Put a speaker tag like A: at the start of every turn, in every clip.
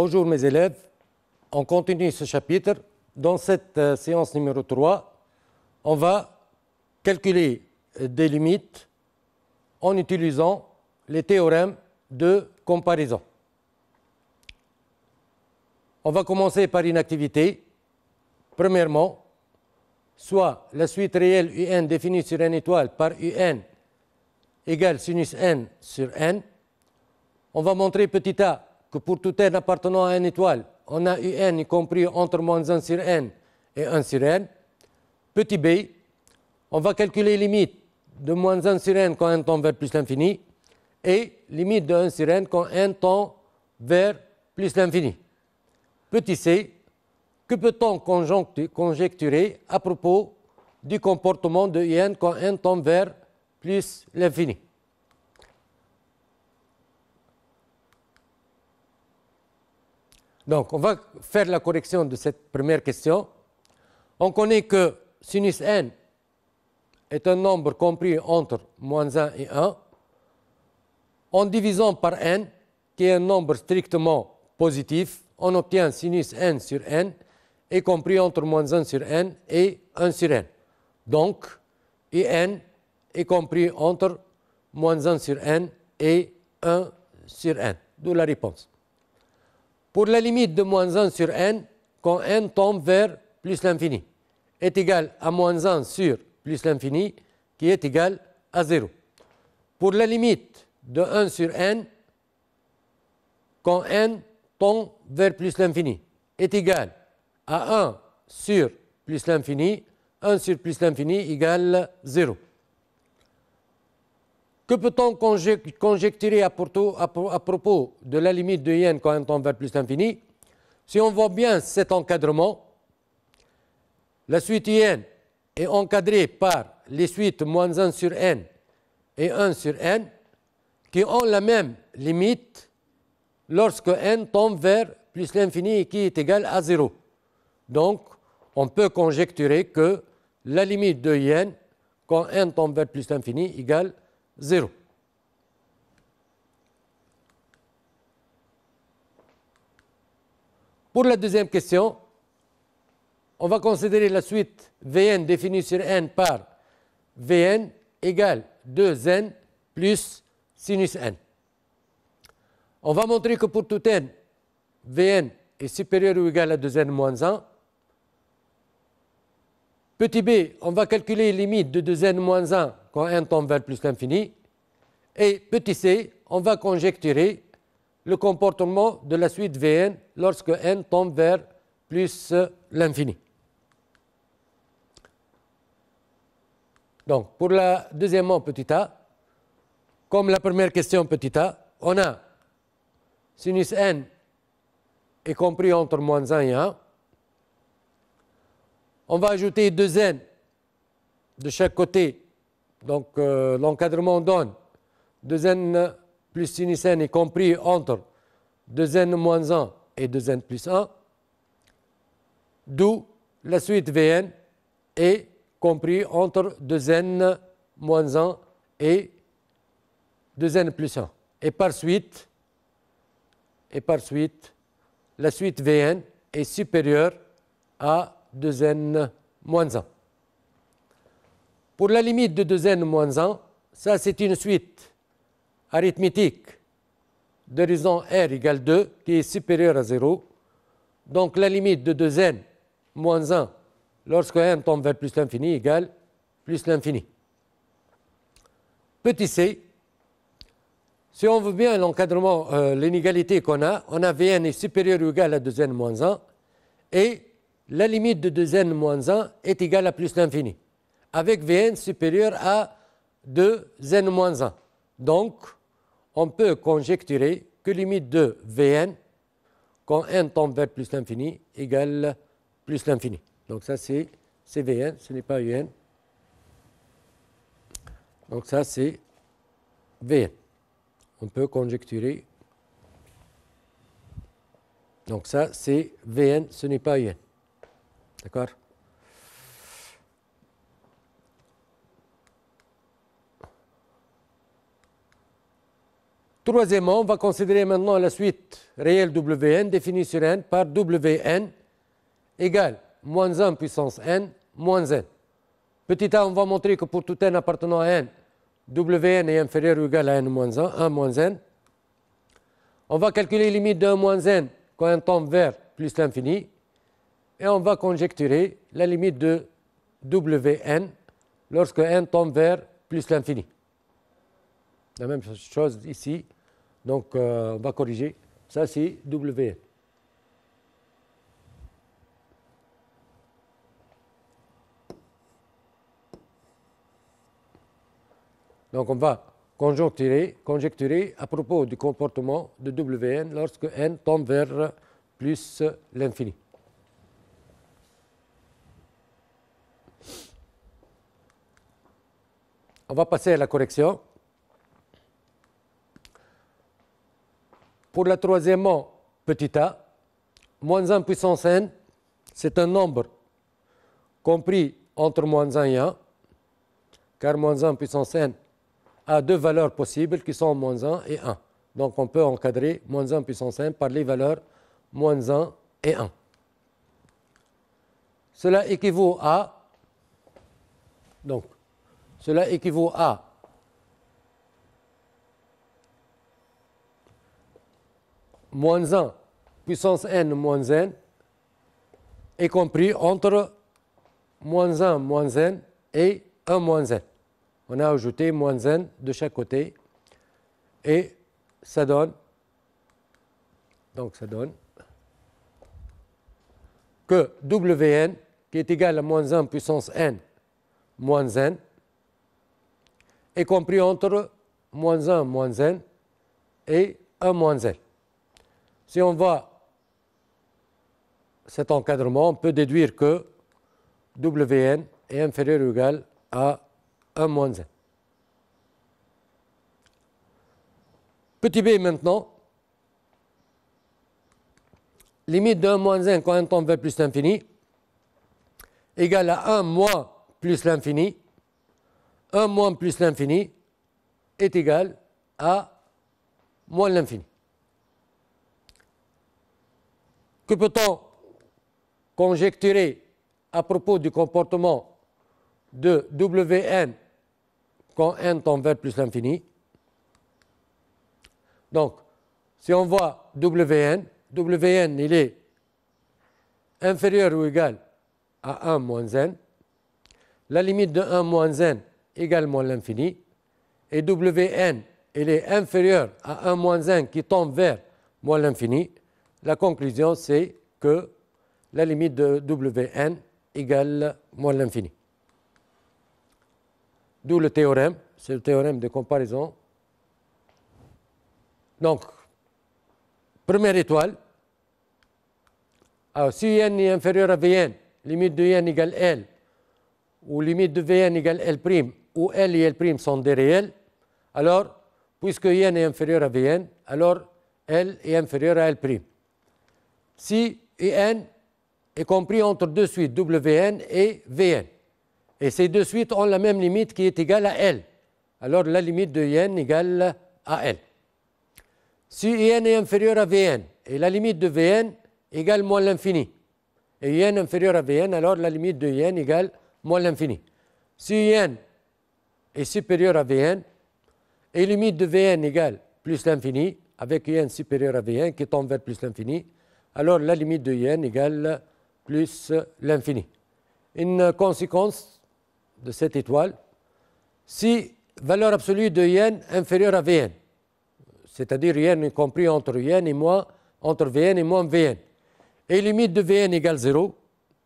A: Bonjour mes élèves, on continue ce chapitre. Dans cette euh, séance numéro 3, on va calculer euh, des limites en utilisant les théorèmes de comparaison. On va commencer par une activité. Premièrement, soit la suite réelle UN définie sur n étoile par UN égale sinus n sur n. On va montrer petit a que pour tout n appartenant à n étoile, on a un y compris entre moins 1 sur n et 1 sur n, petit b, on va calculer limite de moins 1 sur n quand n tend vers plus l'infini et limite de 1 sur n quand n tend vers plus l'infini. Petit c, que peut-on conjecturer à propos du comportement de un quand n tend vers plus l'infini Donc, on va faire la correction de cette première question. On connaît que sinus n est un nombre compris entre moins 1 et 1. En divisant par n, qui est un nombre strictement positif, on obtient sinus n sur n, est compris entre moins 1 sur n et 1 sur n. Donc, et n est compris entre moins 1 sur n et 1 sur n. D'où la réponse pour la limite de moins 1 sur n, quand n tombe vers plus l'infini, est égal à moins 1 sur plus l'infini, qui est égal à 0. Pour la limite de 1 sur n, quand n tombe vers plus l'infini, est égal à 1 sur plus l'infini, 1 sur plus l'infini égale 0. Que peut-on conjecturer à, propos de la limite de n quand n tombe vers plus l'infini Si on voit bien cet encadrement, la suite n est encadrée par les suites moins 1 sur n et 1 sur n qui ont la même limite lorsque n tombe vers plus l'infini qui est égal à 0. Donc, on peut conjecturer que la limite de n quand n tombe vers plus l'infini égale 0 0. Pour la deuxième question, on va considérer la suite Vn définie sur n par Vn égale 2n plus sinus n. On va montrer que pour tout n, Vn est supérieur ou égal à 2n moins 1. Petit b, on va calculer les limites de 2n moins 1 quand n tombe vers plus l'infini. Et petit c, on va conjecturer le comportement de la suite Vn lorsque n tombe vers plus l'infini. Donc, pour la deuxième petit a, comme la première question petit a, on a sinus n est compris entre moins 1 et 1. On va ajouter 2n de chaque côté donc euh, l'encadrement donne 2 n plus sinus n est compris entre 2n moins 1 et 2n plus 1, d'où la suite Vn est compris entre 2n moins 1 et 2n plus 1. Et par suite, et par suite, la suite Vn est supérieure à 2n moins 1. Pour la limite de 2n moins 1, ça c'est une suite arithmétique de raison R égale 2 qui est supérieure à 0. Donc la limite de 2n moins 1 lorsque n tombe vers plus l'infini égale plus l'infini. Petit c, si on veut bien l'encadrement, euh, l'inégalité qu'on a, on a Vn est supérieur ou égal à 2n moins 1 et la limite de 2n moins 1 est égale à plus l'infini avec Vn supérieur à 2n-1. Donc, on peut conjecturer que limite de Vn, quand n tombe vers plus l'infini, égale plus l'infini. Donc ça, c'est Vn, ce n'est pas Un. Donc ça, c'est Vn. On peut conjecturer. Donc ça, c'est Vn, ce n'est pas Un. D'accord Troisièmement, on va considérer maintenant la suite réelle Wn définie sur n par Wn égale moins 1 puissance n moins n. Petit a, on va montrer que pour tout n appartenant à n, Wn est inférieur ou égal à n moins 1, 1 moins n. On va calculer les limites de 1 moins n quand n tombe vers plus l'infini. Et on va conjecturer la limite de Wn lorsque n tombe vers plus l'infini. La même chose ici. Donc, euh, on va corriger. Ça, c'est W. Donc, on va conjecturer, conjecturer à propos du comportement de Wn lorsque n tombe vers plus l'infini. On va passer à la correction. Pour la troisième petit a, moins 1 puissance n, c'est un nombre compris entre moins 1 et 1, car moins 1 puissance n a deux valeurs possibles qui sont moins 1 et 1. Donc on peut encadrer moins 1 puissance n par les valeurs moins 1 et 1. Cela équivaut à donc cela équivaut à moins 1, puissance n moins n, est compris entre moins 1 moins n et 1 moins n. On a ajouté moins n de chaque côté et ça donne, donc ça donne que Wn qui est égal à moins 1 puissance n moins n est compris entre moins 1 moins n et 1 moins n. Si on voit cet encadrement, on peut déduire que Wn est inférieur ou égal à 1 moins 1. Petit b maintenant, limite de 1 moins 1 quand n tombe vers plus l'infini, égale à 1 moins plus l'infini, 1 moins plus l'infini est égal à moins l'infini. Que peut-on conjecturer à propos du comportement de Wn quand n tend vers plus l'infini Donc, si on voit Wn, Wn il est inférieur ou égal à 1 moins n, la limite de 1 moins n égale moins l'infini, et Wn, il est inférieur à 1 moins n qui tend vers moins l'infini, la conclusion, c'est que la limite de Wn égale moins l'infini. D'où le théorème, c'est le théorème de comparaison. Donc, première étoile, alors si n est inférieur à Vn, limite de n égale L, ou limite de Vn égale L', ou L et L' sont des réels, alors, puisque n est inférieur à Vn, alors L est inférieur à L' si UN est compris entre deux suites, WN et VN. Et ces deux suites ont la même limite qui est égale à L. Alors la limite de N égale à L. Si Un est inférieur à Vn, et la limite de Vn égale moins l'infini, et N inférieur à Vn, alors la limite de N égale moins l'infini. Si Un est supérieur à Vn, et limite de Vn égale plus l'infini, avec N supérieur à Vn qui tombe vers plus l'infini, alors la limite de n égale plus l'infini. Une conséquence de cette étoile, si valeur absolue de n inférieure à vn, c'est-à-dire n compris entre n et moins, entre vn et moins vn, et limite de vn égale 0,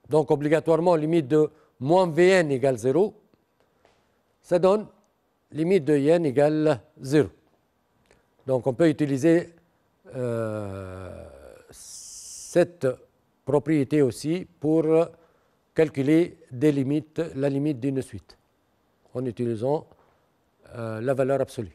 A: donc obligatoirement limite de moins vn égale 0, ça donne limite de n égale 0. Donc on peut utiliser euh, cette propriété aussi pour calculer des limites, la limite d'une suite, en utilisant euh, la valeur absolue.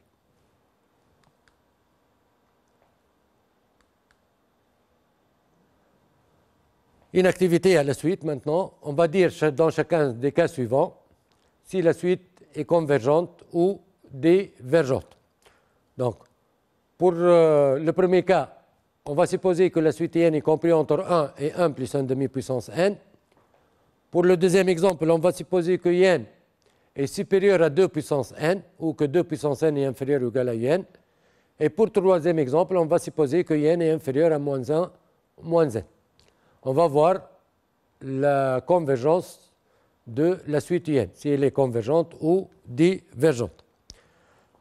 A: Une activité à la suite maintenant, on va dire dans chacun des cas suivants si la suite est convergente ou divergente. Donc, pour euh, le premier cas, on va supposer que la suite n est comprise entre 1 et 1 plus 1 demi puissance n. Pour le deuxième exemple, on va supposer que n est supérieur à 2 puissance n, ou que 2 puissance n est inférieur ou égal à n. Et pour le troisième exemple, on va supposer que n est inférieur à moins 1, moins n. On va voir la convergence de la suite n, si elle est convergente ou divergente.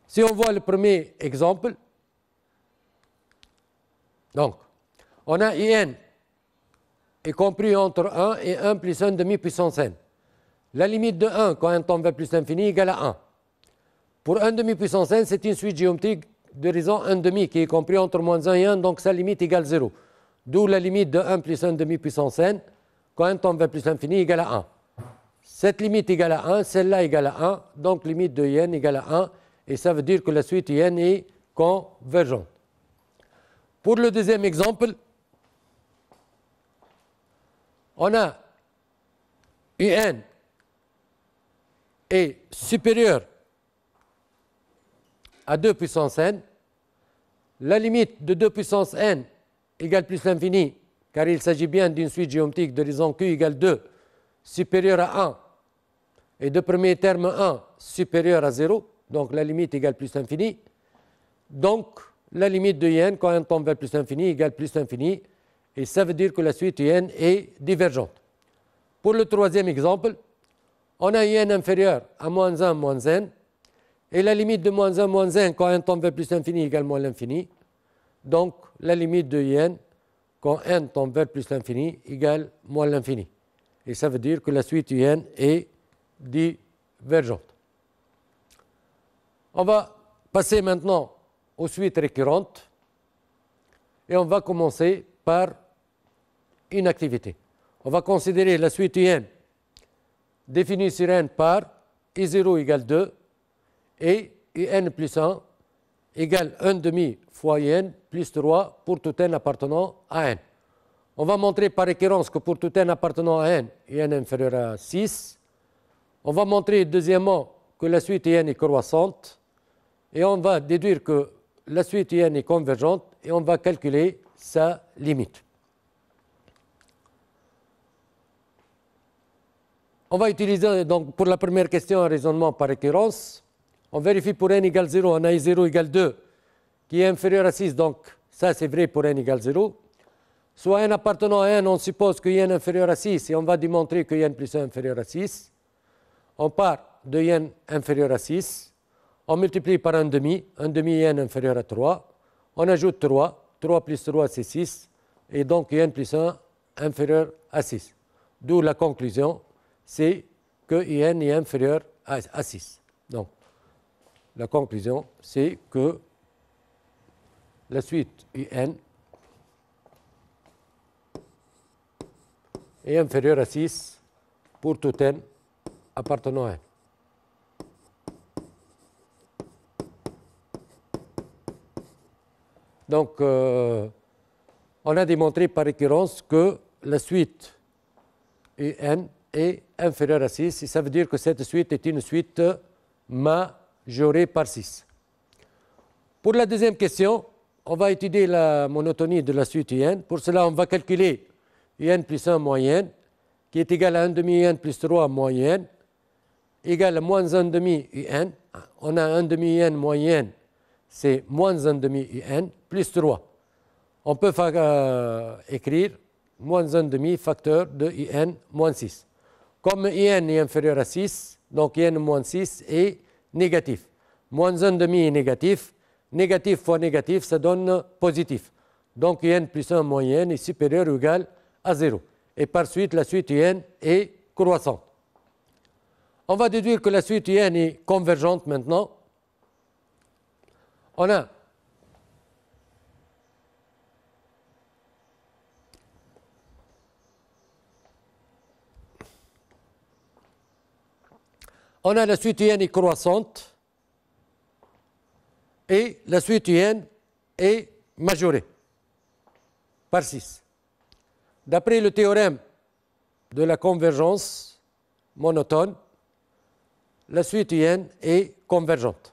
A: Si on voit le premier exemple, donc, on a IN, est compris entre 1 et 1 plus 1 demi puissance n. La limite de 1 quand n tombe vers plus l'infini égale à 1. Pour 1 demi puissance n, c'est une suite géométrique de raison 1 demi qui est compris entre moins 1 et 1, donc sa limite égale 0. D'où la limite de 1 plus 1 demi puissance n quand n tombe vers plus l'infini égale à 1. Cette limite égale à 1, celle-là égale à 1, donc limite de IN égale à 1, et ça veut dire que la suite i_n est convergente. Pour le deuxième exemple, on a UN est supérieur à 2 puissance n, la limite de 2 puissance n égale plus l'infini, car il s'agit bien d'une suite géométrique de raison q égale 2 supérieur à 1, et de premier terme 1 supérieur à 0, donc la limite égale plus l'infini. Donc, la limite de n, quand n tombe vers plus l'infini, égale plus l'infini. Et ça veut dire que la suite n est divergente. Pour le troisième exemple, on a n inférieur à moins 1, moins n. Et la limite de moins 1, moins n, quand n tombe vers plus l'infini, égale moins l'infini. Donc, la limite de n, quand n tombe vers plus l'infini, égale moins l'infini. Et ça veut dire que la suite n est divergente. On va passer maintenant aux suites récurrentes. Et on va commencer par une activité. On va considérer la suite IN définie sur n par I0 égale 2 et IN plus 1 égale 1 demi fois IN plus 3 pour tout n appartenant à n. On va montrer par récurrence que pour tout n appartenant à n, n inférieur à 6. On va montrer deuxièmement que la suite IN est croissante. Et on va déduire que la suite IN est convergente et on va calculer sa limite. On va utiliser donc pour la première question un raisonnement par récurrence. On vérifie pour n égale 0, on a I0 égale 2 qui est inférieur à 6, donc ça c'est vrai pour n égale 0. Soit n appartenant à n, on suppose que n inférieur à 6 et on va démontrer que n plus 1 inférieur à 6. On part de n inférieur à 6 on multiplie par un demi, un demi n inférieur à 3, on ajoute 3, 3 plus 3 c'est 6, et donc un plus 1 inférieur à 6. D'où la conclusion, c'est que n est inférieur à, à 6. Donc, la conclusion, c'est que la suite un est inférieure à 6 pour tout n appartenant à n. Donc, euh, on a démontré par récurrence que la suite UN est inférieure à 6, et ça veut dire que cette suite est une suite majorée par 6. Pour la deuxième question, on va étudier la monotonie de la suite UN. Pour cela, on va calculer UN plus 1 moyenne, qui est égal à 1 demi UN plus 3 moyenne, égal à moins 1 demi UN. On a 1 demi UN moyenne c'est moins 1 demi UN plus 3. On peut euh, écrire moins 1 demi facteur de UN moins 6. Comme un est inférieur à 6, donc un moins 6 est négatif. Moins 1 demi est négatif. Négatif fois négatif, ça donne positif. Donc un plus 1 moins un est supérieur ou égal à 0. Et par suite, la suite un est croissante. On va déduire que la suite un est convergente maintenant on a la suite UN est croissante et la suite UN est majorée par 6. D'après le théorème de la convergence monotone, la suite UN est convergente.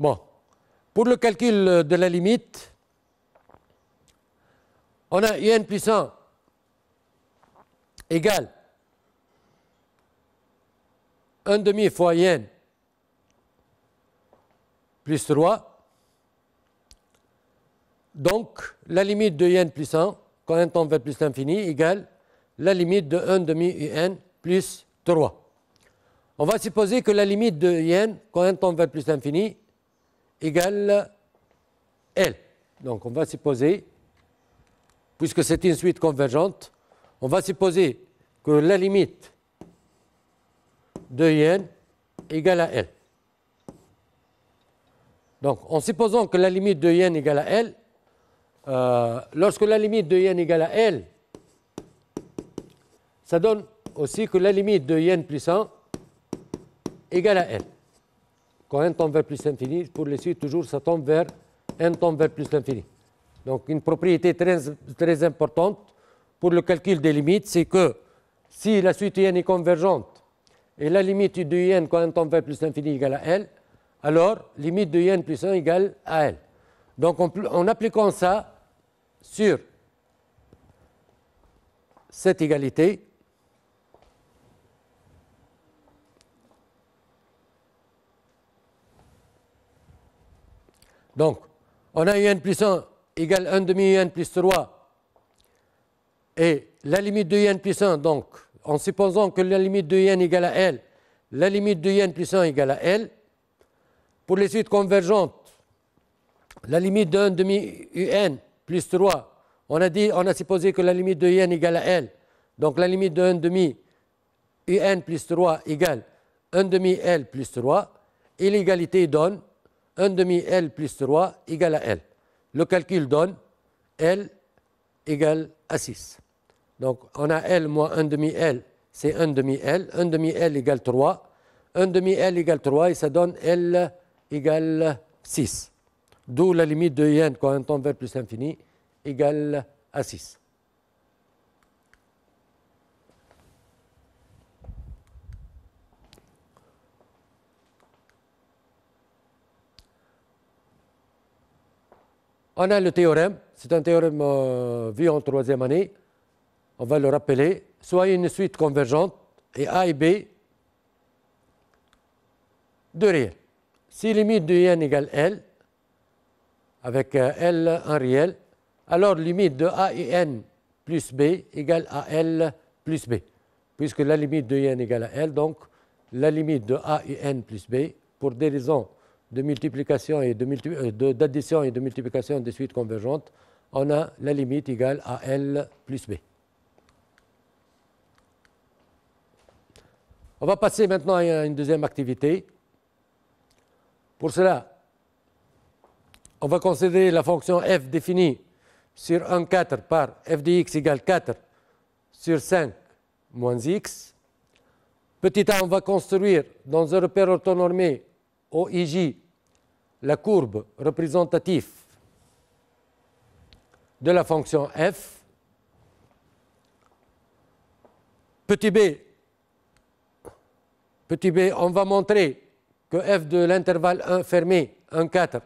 A: Bon, pour le calcul euh, de la limite, on a un puissant égale 1 demi fois n plus 3. Donc, la limite de n puissant 1, quand n tombe vers plus l'infini, égale la limite de 1 demi n plus 3. On va supposer que la limite de n, quand n tombe vers plus l'infini, égale L. Donc on va supposer, puisque c'est une suite convergente, on va supposer que la limite de n égale à L. Donc, en supposant que la limite de n égale à L, euh, lorsque la limite de n égale à L, ça donne aussi que la limite de n plus 1 égale à L quand n tombe vers plus l'infini, pour les suites, toujours, ça tombe vers n tombe vers plus l'infini. Donc, une propriété très, très importante pour le calcul des limites, c'est que si la suite n est convergente et la limite de n quand n tombe vers plus l'infini égale à L, alors limite de n plus 1 égale à L. Donc, en appliquant ça sur cette égalité, Donc, on a un plus 1 égale 1 demi un plus 3. Et la limite de un plus 1, donc, en supposant que la limite de un égale à L, la limite de un plus 1 égale à L, pour les suites convergentes, la limite de 1 demi un plus 3, on a dit, on a supposé que la limite de un égale à L, donc la limite de 1 demi un plus 3 égale 1 demi L plus 3, et l'égalité donne 1 demi L plus 3 égale à L. Le calcul donne L égale à 6. Donc on a L moins 1 demi L, c'est 1 demi L. 1 demi L égale 3. 1 demi L égale 3 et ça donne L égale 6. D'où la limite de Yen quand on tombe vers plus l'infini égale à 6. On a le théorème, c'est un théorème euh, vu en troisième année, on va le rappeler. Soit une suite convergente et A et B de réel. Si limite de n égale L, avec euh, L un réel, alors limite de A et n plus B égale à L plus B, puisque la limite de n égale à L, donc la limite de A et n plus B, pour des raisons de multiplication et euh, d'addition et de multiplication des suites convergentes, on a la limite égale à L plus B. On va passer maintenant à une deuxième activité. Pour cela, on va considérer la fonction f définie sur 1,4 par f x égale 4 sur 5 moins x. Petit a, on va construire dans un repère orthonormé OIJ, la courbe représentative de la fonction f, petit b, petit b, on va montrer que f de l'intervalle 1 fermé 1, 4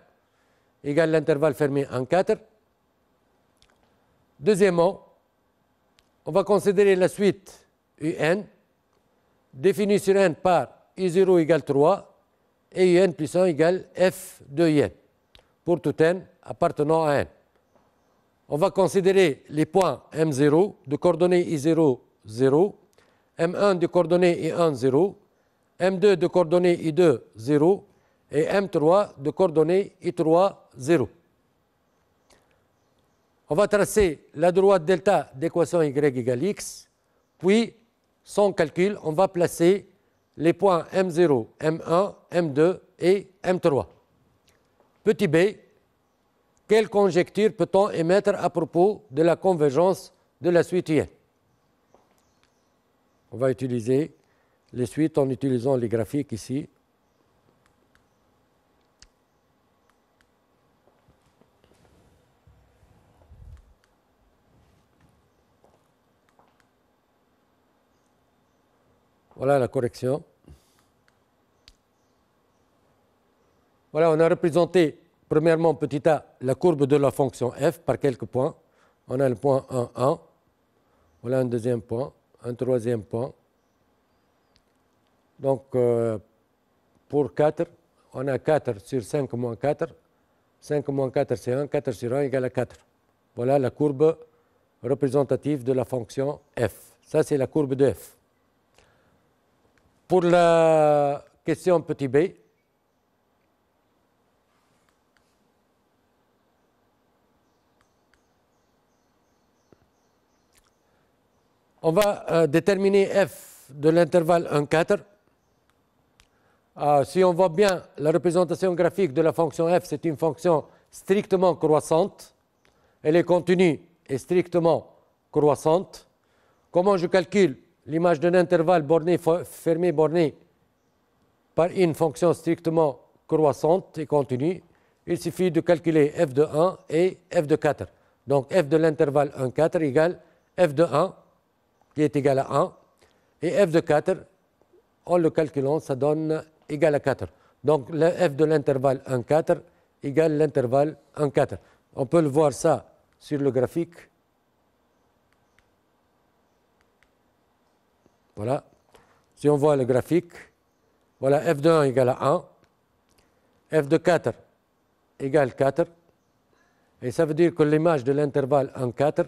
A: égale l'intervalle fermé 1,4. 4. Deuxièmement, on va considérer la suite un définie sur n par u 0 égale 3 et un plus 1 égale f de yn, pour tout n appartenant à n. On va considérer les points m0 de coordonnées i0, 0, m1 de coordonnées i1, 0, m2 de coordonnées i2, 0, et m3 de coordonnées i3, 0. On va tracer la droite delta d'équation y égale x, puis sans calcul, on va placer les points M0, M1, M2 et M3. Petit b, quelle conjecture peut-on émettre à propos de la convergence de la suite IN On va utiliser les suites en utilisant les graphiques ici. Voilà la correction. Voilà, on a représenté premièrement petit a la courbe de la fonction f par quelques points. On a le point 1, 1. Voilà un deuxième point, un troisième point. Donc euh, pour 4, on a 4 sur 5 moins 4. 5 moins 4 c'est 1, 4 sur 1 égale à 4. Voilà la courbe représentative de la fonction f. Ça c'est la courbe de f. Pour la question petit b, on va euh, déterminer f de l'intervalle 1,4. Ah, si on voit bien, la représentation graphique de la fonction f, c'est une fonction strictement croissante. Elle est continue et strictement croissante. Comment je calcule l'image d'un intervalle borné, fermé borné par une fonction strictement croissante et continue, il suffit de calculer f de 1 et f de 4. Donc f de l'intervalle 1, 4 égale f de 1 qui est égal à 1 et f de 4, en le calculant, ça donne égal à 4. Donc f de l'intervalle 1, 4 égale l'intervalle 1, 4. On peut le voir ça sur le graphique. Voilà. Si on voit le graphique, voilà f de 1 égale à 1, f de 4 égale 4, et ça veut dire que l'image de l'intervalle 1,4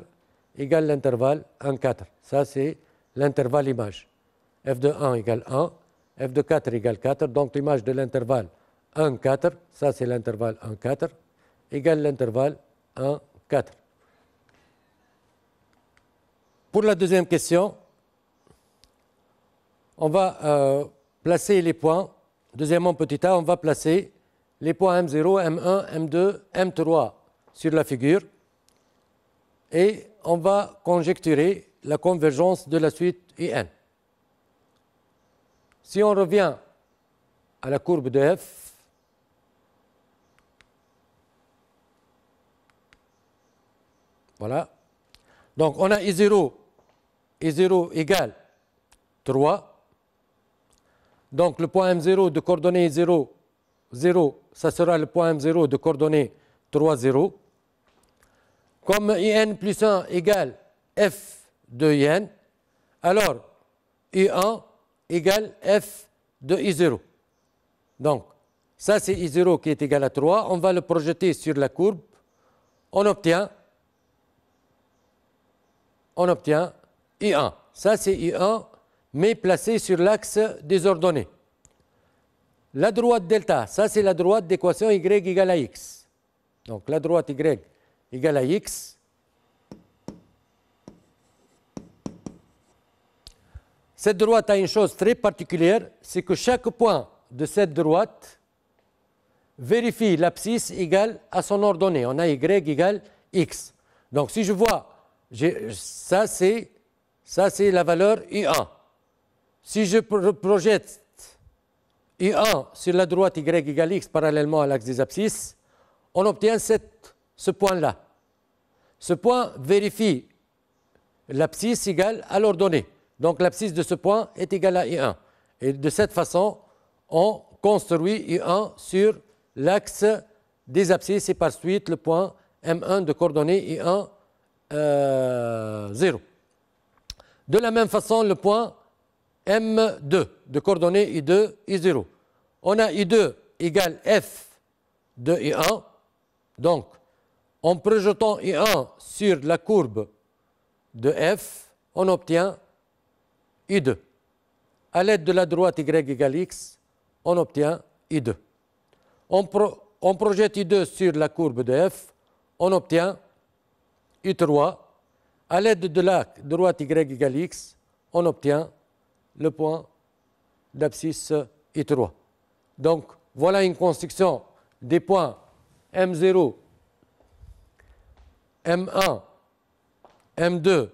A: égale l'intervalle 1,4. Ça, c'est l'intervalle image. f de 1 égale 1, f de 4 égale 4, donc l'image de l'intervalle 1,4, ça c'est l'intervalle 1,4, égale l'intervalle 1,4. Pour la deuxième question, on va euh, placer les points. Deuxièmement, petit a, on va placer les points M0, M1, M2, M3 sur la figure. Et on va conjecturer la convergence de la suite IN. Si on revient à la courbe de F, voilà. Donc on a I0, I0 égale 3, donc le point M0 de coordonnées 0, 0, ça sera le point M0 de coordonnées 3, 0. Comme IN plus 1 égale F de IN, alors I1 égale F de I0. Donc, ça c'est I0 qui est égal à 3. On va le projeter sur la courbe. On obtient, on obtient I1. Ça c'est I1 mais placée sur l'axe des ordonnées. La droite delta, ça c'est la droite d'équation y égale à x. Donc la droite y égale à x. Cette droite a une chose très particulière, c'est que chaque point de cette droite vérifie l'abscisse égale à son ordonnée. On a y égale x. Donc si je vois, ça c'est la valeur U1. Si je projette I1 sur la droite Y égale X parallèlement à l'axe des abscisses, on obtient ce point-là. Ce point vérifie l'abscisse égale à l'ordonnée. Donc l'abscisse de ce point est égale à I1. Et de cette façon, on construit I1 sur l'axe des abscisses et par suite le point M1 de coordonnées I1, 0. Euh, de la même façon, le point M2 de coordonnées I2, I0. On a I2 égale F de I1. Donc, en projetant I1 sur la courbe de F, on obtient I2. À l'aide de la droite Y égale X, on obtient I2. On, projette I2 sur la courbe de F, on obtient I3. À l'aide de la droite Y égale X, on obtient i le point d'abscisse et 3 Donc, voilà une construction des points M0, M1, M2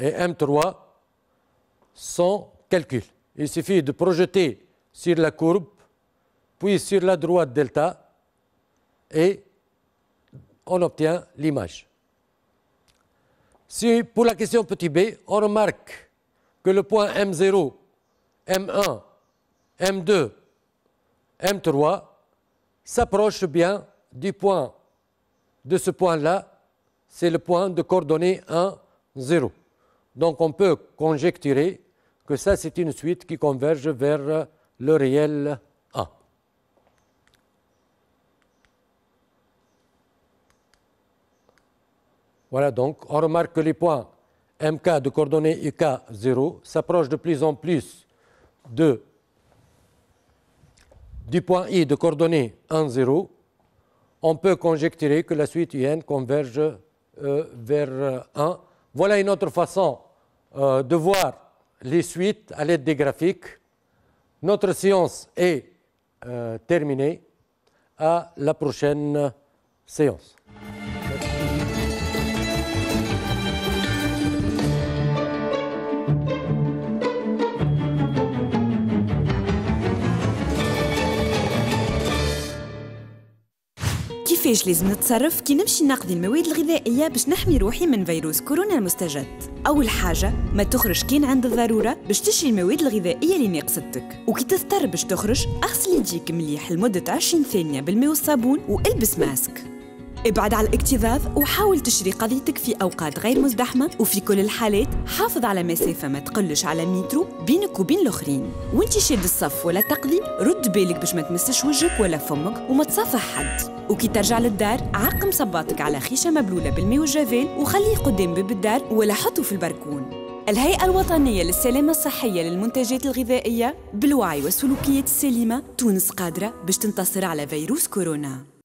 A: et M3 sans calcul. Il suffit de projeter sur la courbe, puis sur la droite delta, et on obtient l'image pour la question petit b, on remarque que le point M0, M1, M2, M3 s'approche bien du point de ce point-là, c'est le point de coordonnées 1, 0. Donc on peut conjecturer que ça c'est une suite qui converge vers le réel Voilà donc, on remarque que les points MK de coordonnées IK0 s'approchent de plus en plus de, du point I de coordonnées 1, 0. On peut conjecturer que la suite euh, euh, UN converge vers 1. Voilà une autre façon euh, de voir les suites à l'aide des graphiques. Notre séance est terminée. À la prochaine séance. كيفاش لازم نتصرف كي نمشي نقضي المواد الغذائيه باش نحمي روحي من فيروس كورونا المستجد اول حاجه ما تخرج كان عند الضروره باش تشري المواد الغذائيه اللي ناقصتك وكي تضطر باش تخرج اغسل يديك مليح لمده 20 ثانيه بالماء والصابون والبس ماسك ابعد على الاكتظاظ وحاول تشري قضيتك في أوقات غير مزدحمة وفي كل الحالات حافظ على مسافة ما تقلش على مترو بينك وبين الآخرين وانت شاد الصف ولا تقضي رد بالك باش ما تمسش وجهك ولا فمك وما تصافح حد وكي ترجع للدار عقم صباطك على خيشة مبلولة بالماء والجافيل وخليه قدام باب الدار ولا حطه في البركون الهيئة الوطنية للسلامة الصحية للمنتجات الغذائية بالوعي والسلوكيات السليمة تونس قادرة باش تنتصر على فيروس كورونا